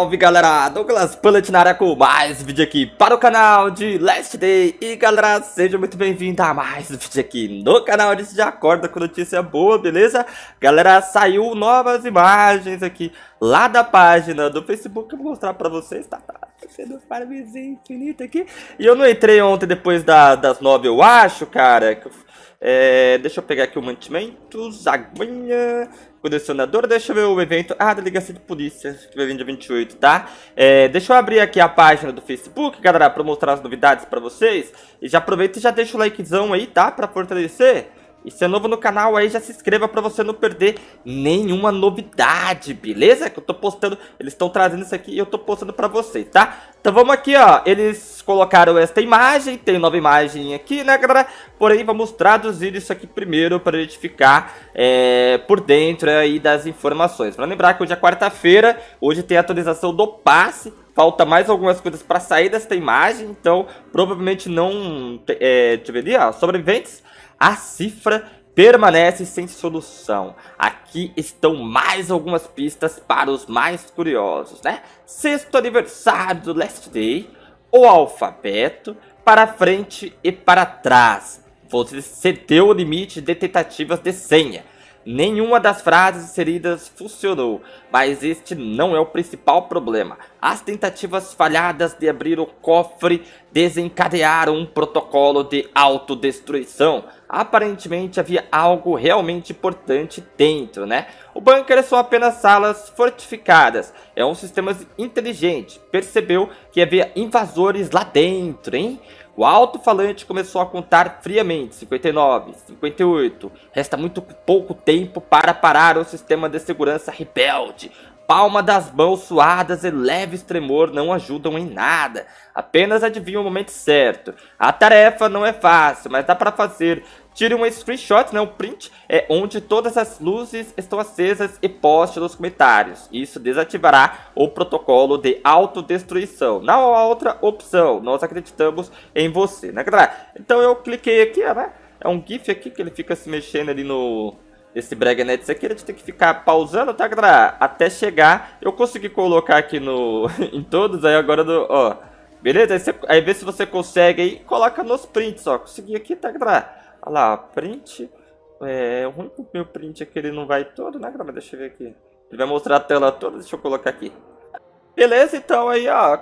Salve galera, Douglas Pullet na área com mais vídeo aqui para o canal de Last Day E galera, seja muito bem-vindo a mais vídeo aqui no canal de Já Acorda com notícia boa, beleza? Galera, saiu novas imagens aqui lá da página do Facebook, eu vou mostrar para vocês, tá sendo parmesia infinito aqui. E eu não entrei ontem depois da, das nove, eu acho, cara. É, deixa eu pegar aqui o mantimentos, aguinha, condicionador. Deixa eu ver o evento. Ah, delegacia de polícia, que vai vir dia 28, tá? É, deixa eu abrir aqui a página do Facebook, galera, pra mostrar as novidades pra vocês. E já aproveita e já deixa o likezão aí, tá? Pra fortalecer. E se é novo no canal aí, já se inscreva para você não perder nenhuma novidade, beleza? Que eu tô postando, eles estão trazendo isso aqui e eu tô postando para vocês, tá? Então vamos aqui, ó, eles colocaram esta imagem, tem nova imagem aqui, né, galera? Porém, vamos traduzir isso aqui primeiro para gente ficar é, por dentro aí das informações. Para lembrar que hoje é quarta-feira, hoje tem a atualização do passe, falta mais algumas coisas para sair desta imagem, então provavelmente não... É, deixa eu ver ali, ó, sobreviventes a cifra permanece sem solução. Aqui estão mais algumas pistas para os mais curiosos, né? Sexto aniversário do Last Day, o alfabeto, para frente e para trás. Você cedeu o limite de tentativas de senha. Nenhuma das frases inseridas funcionou, mas este não é o principal problema. As tentativas falhadas de abrir o cofre desencadearam um protocolo de autodestruição aparentemente havia algo realmente importante dentro, né? O bunker é são apenas salas fortificadas, é um sistema inteligente, percebeu que havia invasores lá dentro, hein? O alto-falante começou a contar friamente, 59, 58, resta muito pouco tempo para parar o sistema de segurança rebelde, palma das mãos suadas e leves tremor não ajudam em nada. Apenas adivinha o momento certo. A tarefa não é fácil, mas dá para fazer. Tire um screenshot, né, um print, é onde todas as luzes estão acesas e poste nos comentários. Isso desativará o protocolo de autodestruição. Não há outra opção, nós acreditamos em você, né, galera? Então eu cliquei aqui, né? É um GIF aqui que ele fica se mexendo ali no, esse Breganet aqui, a gente tem que ficar pausando, tá, galera? Até chegar. Eu consegui colocar aqui no... em todos, aí agora no... Ó, beleza? Aí, você... aí vê se você consegue aí, coloca nos prints, ó. Consegui aqui, tá, galera? Olha lá, ó, print. É, o ruim que o meu print aqui, é ele não vai todo, né, galera? Deixa eu ver aqui. Ele vai mostrar a tela toda, deixa eu colocar aqui. Beleza, então aí, ó.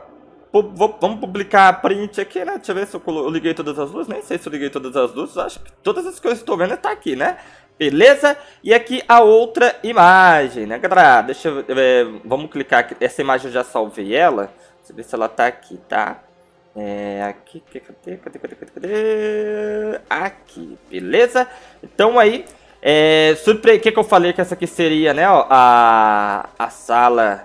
Vou, vamos publicar a print aqui, né? Deixa eu ver se eu, eu, liguei todas as luzes. Nem sei se eu liguei todas as luzes. Acho que todas as coisas que eu estou vendo é tá aqui, né? Beleza? E aqui a outra imagem, né, galera? Deixa eu... É, vamos clicar aqui. Essa imagem eu já salvei ela. Deixa eu ver se ela tá aqui, tá? É, aqui, cadê, cadê, cadê, cadê, cadê? Aqui, beleza? Então aí, é, surpre... que que eu falei que essa aqui seria, né, ó, a, a sala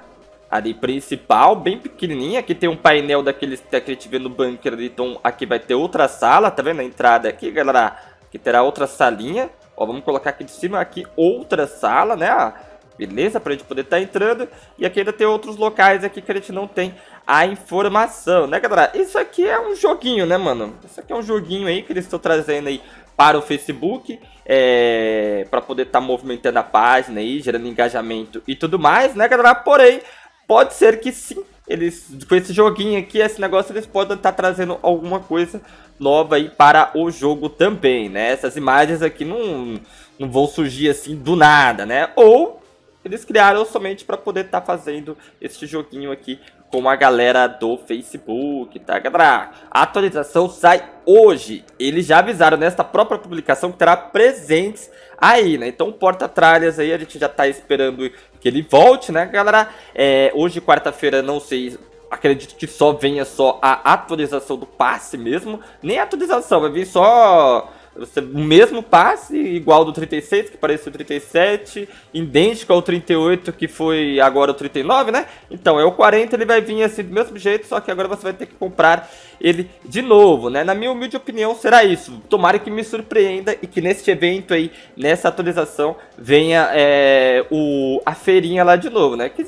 ali principal, bem pequenininha. Aqui tem um painel daqueles que a gente vê no bunker ali, então aqui vai ter outra sala, tá vendo? A entrada aqui, galera, que terá outra salinha. Ó, vamos colocar aqui de cima aqui outra sala, né? Ah, beleza, pra gente poder estar tá entrando. E aqui ainda tem outros locais aqui que a gente não tem a informação, né, galera? Isso aqui é um joguinho, né, mano? Isso aqui é um joguinho aí que eles estão trazendo aí para o Facebook, é... para poder estar tá movimentando a página aí, gerando engajamento e tudo mais, né, galera? Porém, pode ser que sim eles com esse joguinho aqui, esse negócio, eles podem estar tá trazendo alguma coisa nova aí para o jogo também, né? Essas imagens aqui não, não vão surgir assim do nada, né? Ou eles criaram somente para poder estar tá fazendo este joguinho aqui com a galera do Facebook, tá, galera? A atualização sai hoje. Eles já avisaram nesta própria publicação que terá presentes aí, né? Então, porta-tralhas aí, a gente já tá esperando que ele volte, né, galera? É, hoje, quarta-feira, não sei acredito que só venha só a atualização do passe mesmo. Nem a atualização, vai vir só o mesmo passe, igual do 36, que parece o 37, idêntico ao 38, que foi agora o 39, né? Então, é o 40, ele vai vir assim do mesmo jeito, só que agora você vai ter que comprar ele de novo, né? Na minha humilde opinião, será isso. Tomara que me surpreenda e que neste evento aí, nessa atualização, venha é, o, a feirinha lá de novo, né? Que,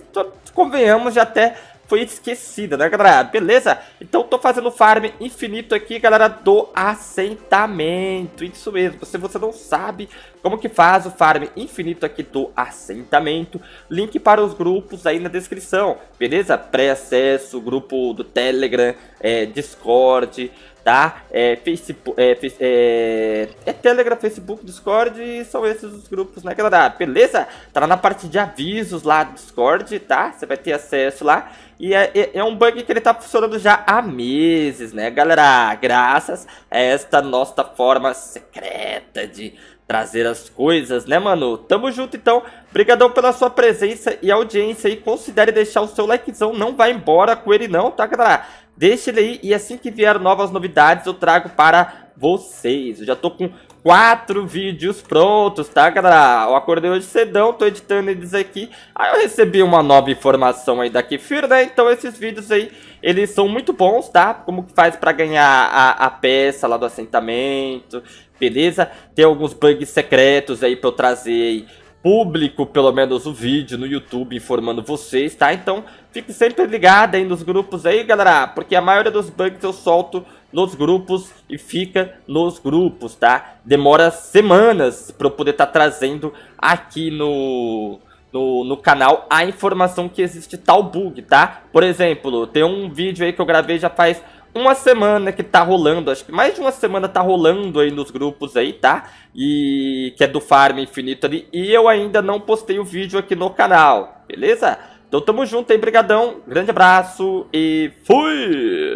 convenhamos, já até foi esquecida, né, galera? Beleza? Então tô fazendo farm infinito aqui, galera, do assentamento. Isso mesmo, se você não sabe como que faz o farm infinito aqui do assentamento, link para os grupos aí na descrição, beleza? Pré-acesso, grupo do Telegram, é, Discord, tá? É, Facebook, é, é, é, Telegram, Facebook, Discord e são esses os grupos, né, galera? Beleza? Tá lá na parte de avisos lá do Discord, tá? Você vai ter acesso lá. E é, é, é, um bug que ele tá funcionando já há meses, né, galera? Graças a esta nossa forma secreta de trazer as coisas, né, mano? Tamo junto, então. Obrigadão pela sua presença e audiência aí. Considere deixar o seu likezão. Não vai embora com ele não, tá, galera? Deixa ele aí e assim que vier novas novidades eu trago para vocês. Eu já tô com quatro vídeos prontos, tá, galera? Eu acordei hoje cedão, tô editando eles aqui. Aí eu recebi uma nova informação aí da Kefir, né? Então esses vídeos aí, eles são muito bons, tá? Como que faz pra ganhar a, a peça lá do assentamento, beleza? Tem alguns bugs secretos aí pra eu trazer aí público, pelo menos o vídeo no YouTube informando vocês, tá? Então fique sempre ligado aí nos grupos aí, galera, porque a maioria dos bugs eu solto nos grupos e fica nos grupos, tá? Demora semanas para eu poder estar tá trazendo aqui no no, no canal a informação que existe tal bug, tá? Por exemplo, tem um vídeo aí que eu gravei já faz uma semana que tá rolando, acho que mais de uma semana tá rolando aí nos grupos aí, tá? E que é do Farm Infinito ali, e eu ainda não postei o vídeo aqui no canal, beleza? Então tamo junto aí, brigadão, grande abraço e fui!